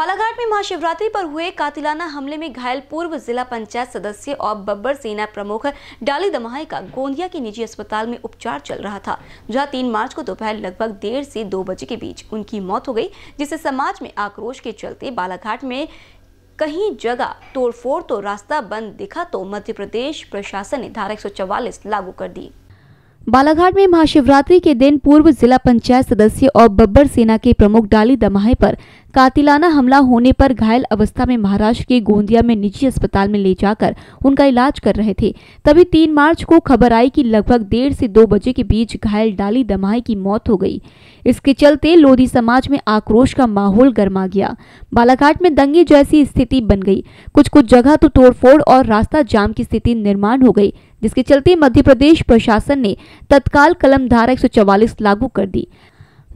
बालाघाट में महाशिवरात्रि पर हुए कातिलाना हमले में घायल पूर्व जिला पंचायत सदस्य और बब्बर सेना प्रमुख डाली दमाही का गोंदिया के निजी अस्पताल में उपचार चल रहा था जहां तीन मार्च को दोपहर लगभग डेढ़ से दो बजे के बीच उनकी मौत हो गई जिससे समाज में आक्रोश के चलते बालाघाट में कहीं जगह तोड़फोड़ तो रास्ता बंद दिखा तो मध्य प्रदेश प्रशासन ने धारा एक लागू कर दी बालाघाट में महाशिवरात्रि के दिन पूर्व जिला पंचायत सदस्य और बब्बर सेना के प्रमुख डाली दमाहे पर कातिलाना हमला होने पर घायल अवस्था में महाराष्ट्र के गोंदिया में निजी अस्पताल में ले जाकर उनका इलाज कर रहे थे तभी तीन मार्च को खबर आई कि लगभग डेढ़ से दो बजे के बीच घायल डाली दमाई की मौत हो गई इसके चलते लोधी समाज में आक्रोश का माहौल गर्मा गया बालाघाट में दंगे जैसी स्थिति बन गई कुछ कुछ जगह तो तोड़फोड़ और रास्ता जाम की स्थिति निर्माण हो गई जिसके चलते मध्य प्रदेश प्रशासन ने तत्काल कलम धारा एक लागू कर दी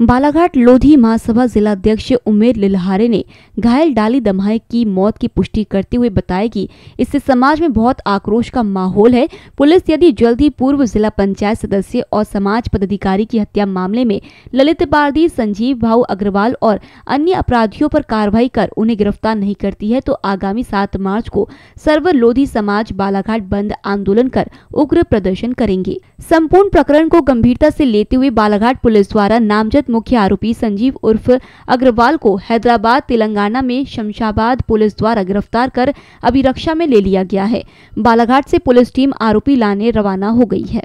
बालाघाट लोधी महासभा जिला अध्यक्ष उमेर लिलहारे ने घायल डाली दमहाई की मौत की पुष्टि करते हुए बताया कि इससे समाज में बहुत आक्रोश का माहौल है पुलिस यदि जल्द ही पूर्व जिला पंचायत सदस्य और समाज पदाधिकारी की हत्या मामले में ललित पारदी संजीव भाऊ अग्रवाल और अन्य अपराधियों पर कार्रवाई कर उन्हें गिरफ्तार नहीं करती है तो आगामी सात मार्च को सर्व लोधी समाज बालाघाट बंद आंदोलन कर उग्र प्रदर्शन करेंगे संपूर्ण प्रकरण को गंभीरता से लेते हुए बालाघाट पुलिस द्वारा नामजद तहत मुख्य आरोपी संजीव उर्फ अग्रवाल को हैदराबाद तेलंगाना में शमशाबाद पुलिस द्वारा गिरफ्तार कर अभिरक्षा में ले लिया गया है बालाघाट से पुलिस टीम आरोपी लाने रवाना हो गई है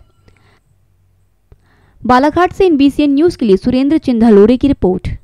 बालाघाट से एनबीसीएन न्यूज के लिए सुरेंद्र चिंधलोरे की रिपोर्ट